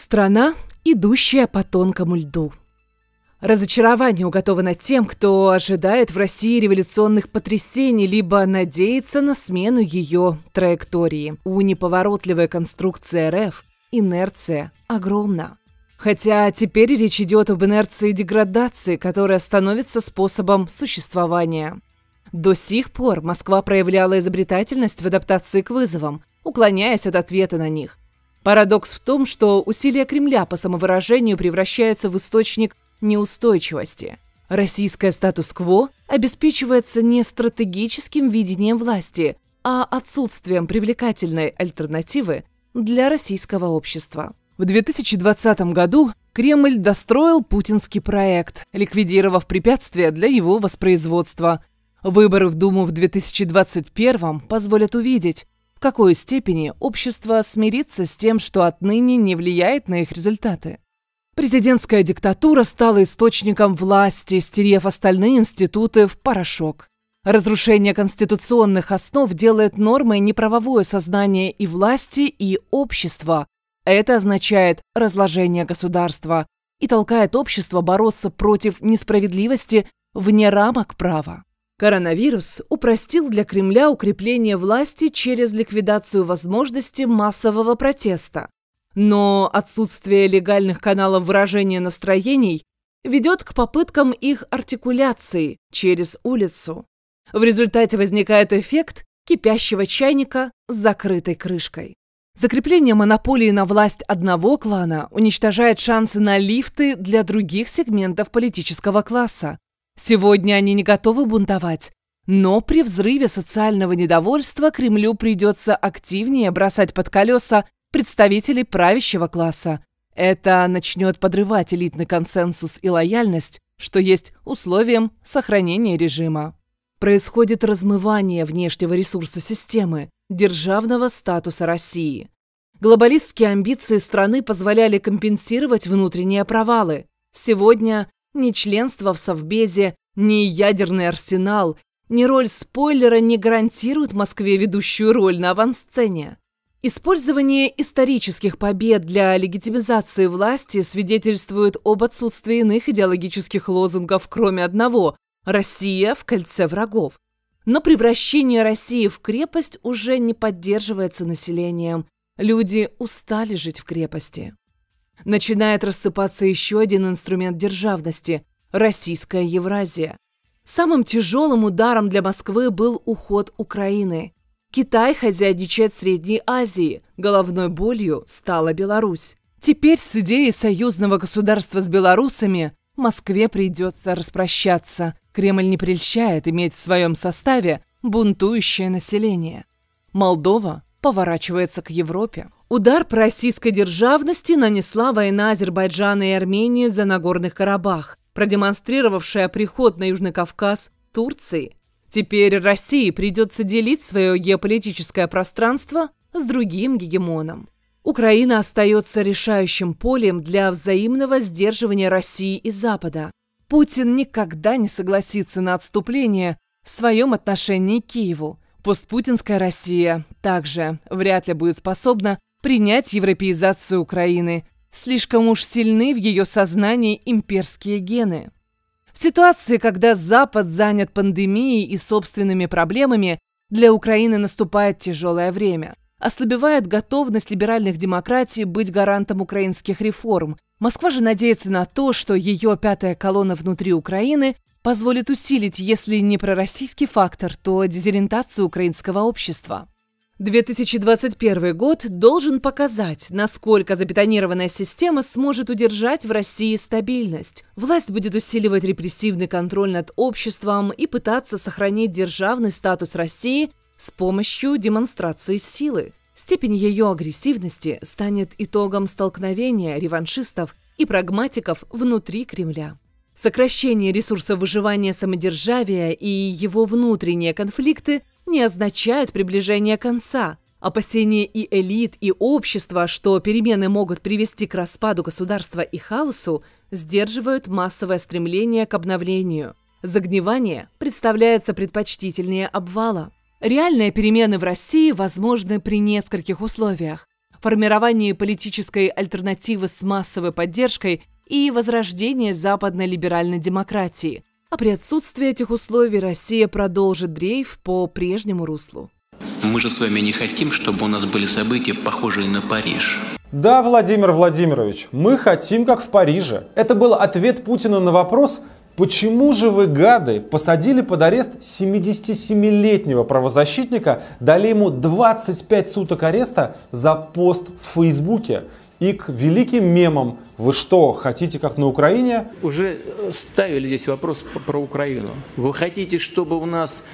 Страна, идущая по тонкому льду. Разочарование уготовано тем, кто ожидает в России революционных потрясений, либо надеется на смену ее траектории. У неповоротливой конструкции РФ инерция огромна. Хотя теперь речь идет об инерции деградации, которая становится способом существования. До сих пор Москва проявляла изобретательность в адаптации к вызовам, уклоняясь от ответа на них. Парадокс в том, что усилия Кремля по самовыражению превращаются в источник неустойчивости. Российское статус-кво обеспечивается не стратегическим видением власти, а отсутствием привлекательной альтернативы для российского общества. В 2020 году Кремль достроил путинский проект, ликвидировав препятствия для его воспроизводства. Выборы в Думу в 2021 позволят увидеть, в какой степени общество смирится с тем, что отныне не влияет на их результаты. Президентская диктатура стала источником власти, стерев остальные институты в порошок. Разрушение конституционных основ делает нормой неправовое сознание и власти, и общества. Это означает разложение государства и толкает общество бороться против несправедливости вне рамок права. Коронавирус упростил для Кремля укрепление власти через ликвидацию возможности массового протеста. Но отсутствие легальных каналов выражения настроений ведет к попыткам их артикуляции через улицу. В результате возникает эффект кипящего чайника с закрытой крышкой. Закрепление монополии на власть одного клана уничтожает шансы на лифты для других сегментов политического класса, Сегодня они не готовы бунтовать, но при взрыве социального недовольства Кремлю придется активнее бросать под колеса представителей правящего класса. Это начнет подрывать элитный консенсус и лояльность, что есть условием сохранения режима. Происходит размывание внешнего ресурса системы, державного статуса России. Глобалистские амбиции страны позволяли компенсировать внутренние провалы. Сегодня нечленство в Совбезе ни ядерный арсенал, ни роль спойлера не гарантируют Москве ведущую роль на авансцене. Использование исторических побед для легитимизации власти свидетельствует об отсутствии иных идеологических лозунгов, кроме одного «Россия в кольце врагов». Но превращение России в крепость уже не поддерживается населением. Люди устали жить в крепости. Начинает рассыпаться еще один инструмент державности российская Евразия. Самым тяжелым ударом для Москвы был уход Украины. Китай хозяйничает в Средней Азии, головной болью стала Беларусь. Теперь с идеей союзного государства с белорусами Москве придется распрощаться. Кремль не прельщает иметь в своем составе бунтующее население. Молдова поворачивается к Европе. Удар по российской державности нанесла война Азербайджана и Армении за Нагорный Карабах продемонстрировавшая приход на Южный Кавказ Турции. Теперь России придется делить свое геополитическое пространство с другим гегемоном. Украина остается решающим полем для взаимного сдерживания России и Запада. Путин никогда не согласится на отступление в своем отношении к Киеву. Постпутинская Россия также вряд ли будет способна принять европеизацию Украины Слишком уж сильны в ее сознании имперские гены. В ситуации, когда Запад занят пандемией и собственными проблемами, для Украины наступает тяжелое время. Ослабевает готовность либеральных демократий быть гарантом украинских реформ. Москва же надеется на то, что ее пятая колонна внутри Украины позволит усилить, если не пророссийский фактор, то дезориентацию украинского общества. 2021 год должен показать, насколько забетонированная система сможет удержать в России стабильность. Власть будет усиливать репрессивный контроль над обществом и пытаться сохранить державный статус России с помощью демонстрации силы. Степень ее агрессивности станет итогом столкновения реваншистов и прагматиков внутри Кремля. Сокращение ресурсов выживания самодержавия и его внутренние конфликты не означают приближение конца. Опасения и элит, и общества, что перемены могут привести к распаду государства и хаосу, сдерживают массовое стремление к обновлению. Загнивание представляется предпочтительнее обвала. Реальные перемены в России возможны при нескольких условиях. Формирование политической альтернативы с массовой поддержкой и возрождение западной либеральной демократии – а при отсутствии этих условий Россия продолжит дрейф по прежнему руслу. Мы же с вами не хотим, чтобы у нас были события, похожие на Париж. Да, Владимир Владимирович, мы хотим, как в Париже. Это был ответ Путина на вопрос, Почему же вы, гады, посадили под арест 77-летнего правозащитника, дали ему 25 суток ареста за пост в Фейсбуке? и к великим мемам. Вы что, хотите как на Украине? Уже э, ставили здесь вопрос про Украину. Вы хотите, чтобы у нас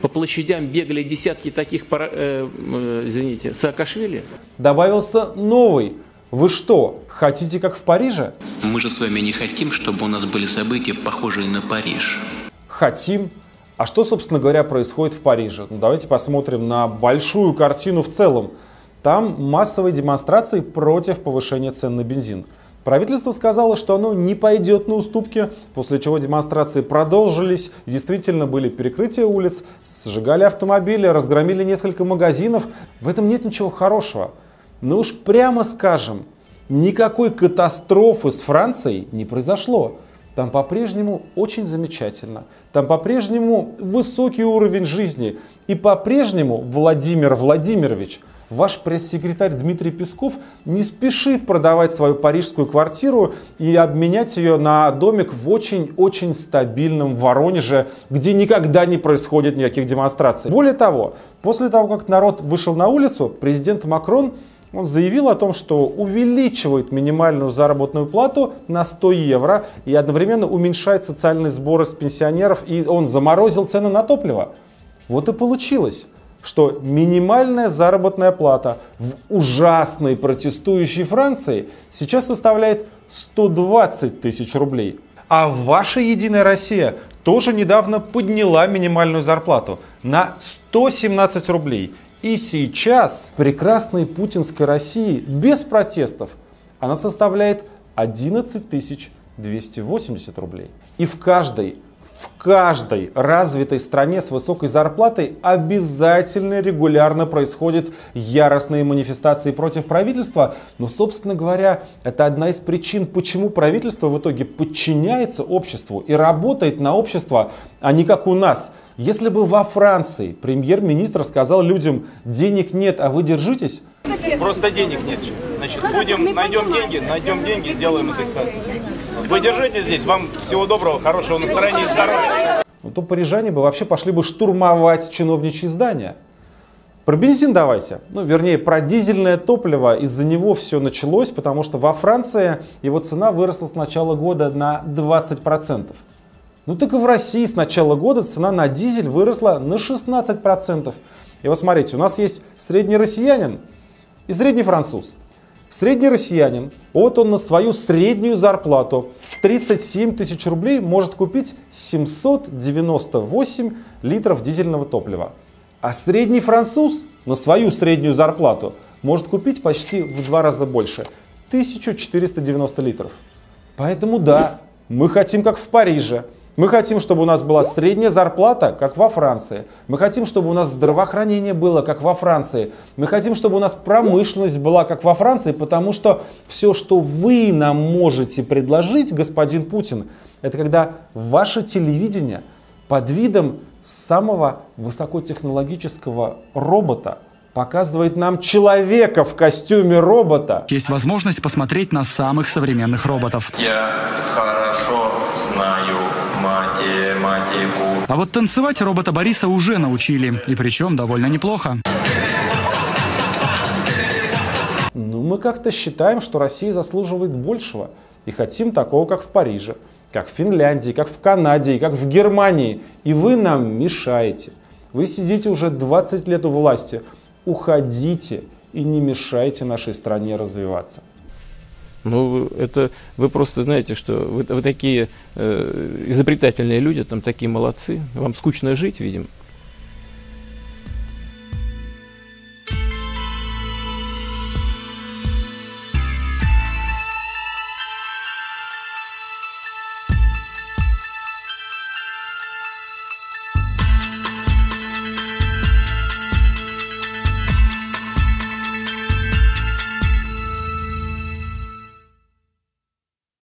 по площадям бегали десятки таких, э, э, извините, Саакашвили? Добавился новый. Вы что, хотите как в Париже? Мы же с вами не хотим, чтобы у нас были события, похожие на Париж. Хотим, а что, собственно говоря, происходит в Париже? Ну, давайте посмотрим на большую картину в целом. Там массовые демонстрации против повышения цен на бензин. Правительство сказало, что оно не пойдет на уступки, после чего демонстрации продолжились, действительно были перекрытия улиц, сжигали автомобили, разгромили несколько магазинов. В этом нет ничего хорошего. Но уж прямо скажем, никакой катастрофы с Францией не произошло. Там по-прежнему очень замечательно. Там по-прежнему высокий уровень жизни. И по-прежнему Владимир Владимирович – Ваш пресс-секретарь Дмитрий Песков не спешит продавать свою парижскую квартиру и обменять ее на домик в очень-очень стабильном Воронеже, где никогда не происходит никаких демонстраций. Более того, после того, как народ вышел на улицу, президент Макрон он заявил о том, что увеличивает минимальную заработную плату на 100 евро и одновременно уменьшает социальные сборы с пенсионеров, и он заморозил цены на топливо. Вот и получилось что минимальная заработная плата в ужасной протестующей Франции сейчас составляет 120 тысяч рублей. А ваша «Единая Россия» тоже недавно подняла минимальную зарплату на 117 рублей. И сейчас прекрасной путинской России без протестов она составляет 11 280 рублей. И в каждой в каждой развитой стране с высокой зарплатой обязательно регулярно происходят яростные манифестации против правительства. Но, собственно говоря, это одна из причин, почему правительство в итоге подчиняется обществу и работает на общество, а не как у нас. Если бы во Франции премьер-министр сказал людям «денег нет, а вы держитесь», Просто денег нет. Значит, будем, найдем деньги, найдем деньги, сделаем индексацию. Выдержите здесь. Вам всего доброго, хорошего настроения и здоровья. Ну то парижане бы вообще пошли бы штурмовать чиновничьи здания. Про бензин давайте. Ну, вернее, про дизельное топливо. Из-за него все началось, потому что во Франции его цена выросла с начала года на 20%. Ну так и в России с начала года цена на дизель выросла на 16%. И вот смотрите, у нас есть средний россиянин и средний француз. Средний россиянин, вот он на свою среднюю зарплату 37 тысяч рублей может купить 798 литров дизельного топлива. А средний француз на свою среднюю зарплату может купить почти в два раза больше – 1490 литров. Поэтому да, мы хотим как в Париже – мы хотим, чтобы у нас была средняя зарплата, как во Франции. Мы хотим, чтобы у нас здравоохранение было, как во Франции. Мы хотим, чтобы у нас промышленность была, как во Франции, потому что все, что вы нам можете предложить, господин Путин, это когда ваше телевидение под видом самого высокотехнологического робота показывает нам человека в костюме робота. Есть возможность посмотреть на самых современных роботов. Я хорошо знаю а вот танцевать робота Бориса уже научили. И причем довольно неплохо. Ну, мы как-то считаем, что Россия заслуживает большего. И хотим такого, как в Париже, как в Финляндии, как в Канаде и как в Германии. И вы нам мешаете. Вы сидите уже 20 лет у власти. Уходите и не мешайте нашей стране развиваться. Ну, это вы просто знаете, что вы, вы такие э, изобретательные люди, там такие молодцы. Вам скучно жить, видимо.